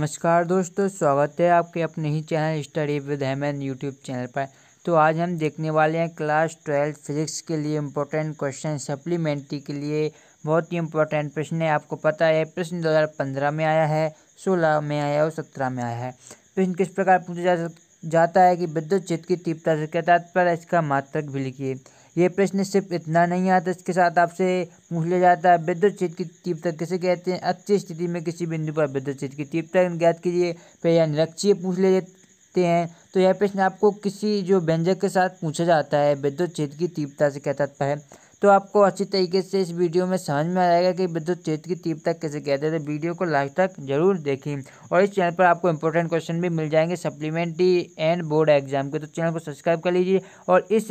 नमस्कार दोस्तों स्वागत है आपके अपने ही channel study with Heman YouTube channel पर तो आज हम देखने वाले हैं क्लास ट्वेल्थ फिजिक्स के लिए इम्पोर्टेंट क्वेश्चन सप्लीमेंट्री के लिए बहुत ही इम्पोर्टेंट प्रश्न है आपको पता है प्रश्न पंद्रह में आया है सोलह में आया और सत्रह में आया है प्रश्न किस प्रकार पूछा जा जाता है कि विद्युत चित्र की तीव्रता से क्या तात्पर्य इसका मात्रक भी लिखिए ये प्रश्न सिर्फ इतना नहीं आता इसके साथ आपसे पूछ लिया जाता है विद्युत क्षेत्र की तीव्रता किसे कहते हैं अच्छी स्थिति में किसी बिंदु पर विद्युत क्षेत्र की तीव्रता ज्ञात कीजिए फिर यह निरक्षीय पूछ ले सकते हैं तो यह प्रश्न आपको किसी जो व्यंजक के साथ पूछा जाता है विद्युत क्षेत्र की तीव्रता से कहता है तो आपको अच्छी तरीके से इस वीडियो में समझ में आएगा कि विद्युत क्षेत्र की तीव्रता कैसे कहते हैं तो वीडियो को लास्ट तक जरूर देखें और इस चैनल पर आपको इंपॉर्टेंट क्वेश्चन भी मिल जाएंगे सप्लीमेंट्री एंड बोर्ड एग्जाम के तो चैनल को सब्सक्राइब कर लीजिए और इस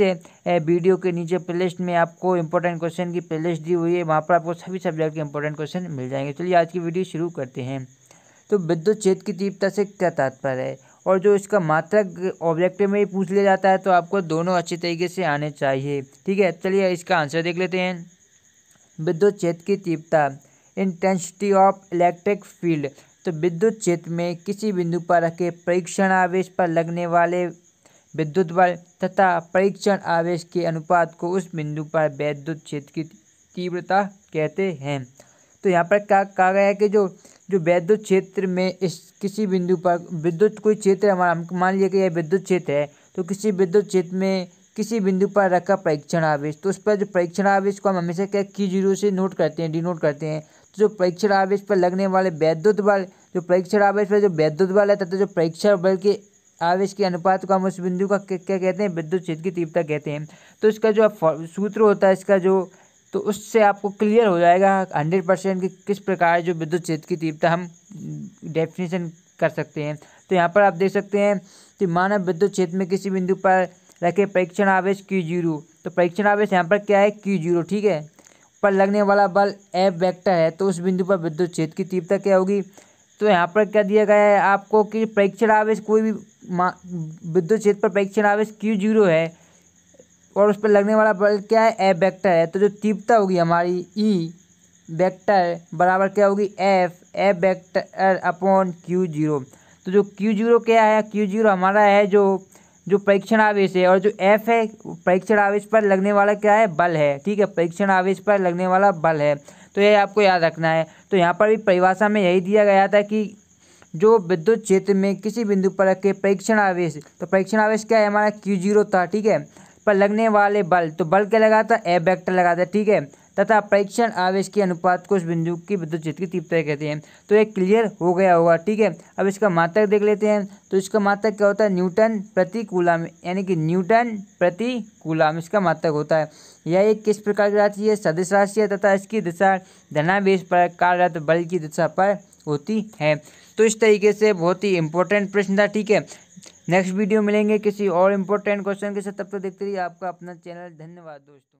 वीडियो के नीचे प्लेलिस्ट में आपको इंपॉर्टेंट क्वेश्चन की प्लेलिस्ट दी हुई है वहाँ पर आपको सभी सब्जेक्ट के इंपॉर्टेंट क्वेश्चन मिल जाएंगे चलिए आज की वीडियो शुरू करते हैं तो विद्युत क्षेत्र की तीव्रता से क्या तात्पर्य है और जो इसका मात्रक ऑब्जेक्टिव में ही पूछ लिया जाता है तो आपको दोनों अच्छे तरीके से आने चाहिए ठीक है चलिए इसका आंसर देख लेते हैं विद्युत क्षेत्र की तीव्रता इंटेंसिटी ऑफ इलेक्ट्रिक फील्ड तो विद्युत क्षेत्र में किसी बिंदु पर रखे परीक्षण आवेश पर लगने वाले विद्युत बल तथा परीक्षण आवेश के अनुपात को उस बिंदु पर वैद्युत क्षेत्र की तीव्रता कहते हैं तो यहाँ पर क्या कहा गया है कि जो जो वैद्युत क्षेत्र में इस किसी बिंदु पर विद्युत कोई क्षेत्र हमारा हम मान लिया कि यह विद्युत क्षेत्र है तो किसी विद्युत क्षेत्र में किसी बिंदु पर रखा परीक्षण आवेश तो उस पर जो परीक्षण आवेश को हम हमेशा क्या की जीरो से नोट करते हैं डिनोट करते हैं तो जो परीक्षण आवेश पर लगने वाले वैद्युत बल जो परीक्षण आवेश पर जो वैद्युत बल है तथा जो परीक्षण बल के आवेश के अनुपात को हम उस बिंदु का क्या कहते हैं विद्युत क्षेत्र की तीव्रता कहते हैं तो इसका जो सूत्र होता है इसका जो तो उससे आपको क्लियर हो जाएगा हंड्रेड परसेंट कि किस प्रकार जो विद्युत क्षेत्र की तीव्रता हम डेफिनेशन कर सकते हैं तो यहाँ पर आप देख सकते हैं कि मानव विद्युत क्षेत्र में किसी बिंदु पर रखे परीक्षण आवेश क्यू जीरो तो परीक्षण आवेश यहाँ पर क्या है क्यू जीरो ठीक है पर लगने वाला बल एफ वेक्टर है तो उस बिंदु पर विद्युत क्षेत्र की तीव्रता क्या होगी तो यहाँ पर क्या दिया गया है आपको कि परीक्षण आवेश कोई भी विद्युत क्षेत्र पर परीक्षण आवेश क्यू जीरो है और उस पर लगने वाला बल क्या है एफ वेक्टर है तो जो तीव्रता होगी हमारी ई e वेक्टर बराबर क्या होगी F F vector upon Q zero तो जो क्यू जीरो क्या है क्यू जीरो हमारा है जो जो परीक्षण आवेश है और जो एफ है परीक्षण आवेश पर लगने वाला क्या है बल है ठीक है परीक्षण आवेश पर लगने वाला बल है तो ये आपको याद रखना है तो यहाँ पर भी परिभाषा में यही दिया गया था कि जो विद्युत क्षेत्र में किसी बिंदु पर रखे परीक्षण आवेश तो परीक्षण आवेश क्या है हमारा क्यू जीरो था ठीक है पर लगने वाले बल तो बल क्या लगाता है ए लगाता है ठीक है तथा परीक्षण आवेश के अनुपात को उस बिंदु की विद्युत क्षेत्र की तीव्रता कहते हैं तो ये क्लियर हो गया होगा ठीक है अब इसका मात्रक देख लेते हैं तो इसका मात्रक क्या होता है न्यूटन प्रति कूलाम यानी कि न्यूटन प्रति कूलाम इसका मात्रक होता है यह एक किस प्रकार की राशि है सदृश राशि है तथा इसकी दिशा धनावेश पर कार्यरत बल की दिशा पर होती है तो इस तरीके से बहुत ही इंपॉर्टेंट प्रश्न था ठीक है नेक्स्ट वीडियो मिलेंगे किसी और इंपॉर्टेंट क्वेश्चन के साथ तब तक तो देखते रहिए आपका अपना चैनल धन्यवाद दोस्तों